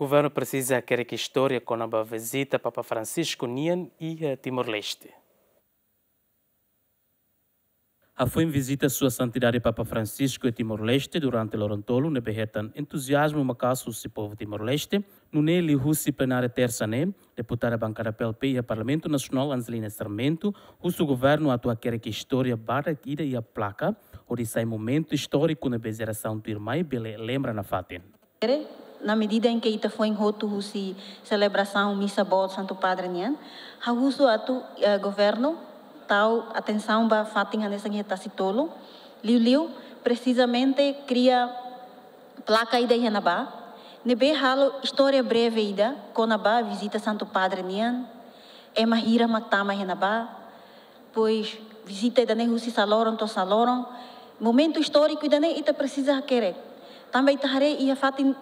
O governo precisa é querer que história com a visita Papa Francisco Nian e a Timor-Leste. A foi em visita sua santidade Papa Francisco e Timor-Leste durante Lorontolo, ne behetan entusiasmo macasso se povo Timor-Leste, no nele russi plenária terça ne, deputada bancada PLP e a Parlamento Nacional Anselina Sarmento, o governo atua quer que história barra ida e a placa, onde sai momento histórico na bezeração do irmã e lembra na Fátima na medida em que ita foi em roto husi celebração missa boa Santo Padre nian hauso atu eh, governo tal atenção ba fatin hanesa ngeta tá sitolo liu liu precisamente cria placa ida ba, nebe halo história breve ida konaba visita Santo Padre nian ema é hira matama ba, pois visita ida ne husi saloron to saloron momento histórico ida ne ita precisa querer também tarei ia fatin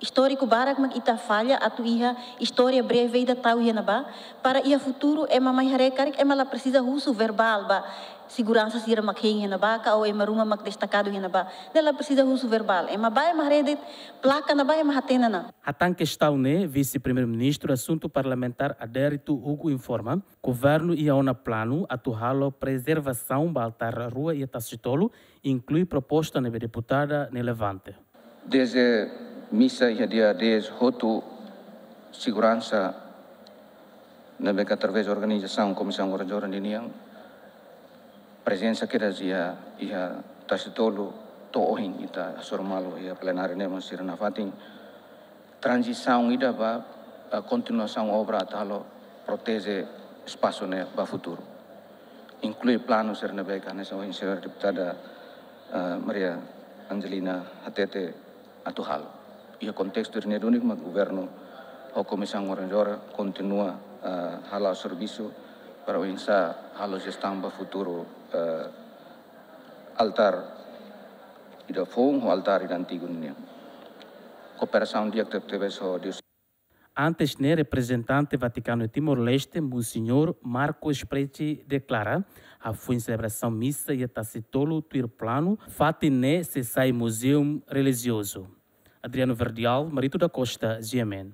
histórico barak ita falha atu iha história breve ida tau iha naba para iha futuro é mama hare karik é mala precisa uso verbal ba segurança sira makheng iha naba ka ou é maruma mak destacado iha naba ela precisa uso verbal é maba é mahare dit placa naba é mahatena na hatan questão né vice primeiro-ministro assunto parlamentar adérito Hugo informa governo ia ona plano atu halo preservação ba altar rua ia tasitolo inclui proposta na deputada ne levante desde misa ia dia des hotu segurança na beca através da organização comissão gorajora de niang presença que razia ia tasitolo to ohin ita sormalo ia plenário ne masir na fatin transição ida ba continuação obra talo protege espaço ne ba futuro inclui plano ser na beca nessa ohin ser deputada eh, Maria Angelina Hatete Atuhalo e o contexto rene do mas o governo, ou a comissão Oranjora continua eh, a uh, ralar o serviço para o INSA, ralar gestão para o futuro uh, altar e da FOM, o altar e da antigo União. Cooperação de actividades de Antes, né, representante vaticano de Timor-Leste, Monsenhor Marco Espreite declara a foi celebração missa e a tacitolo tuir plano, fatine né, se sai museu religioso. Adriano Verdial, Marito da Costa, Ziemen.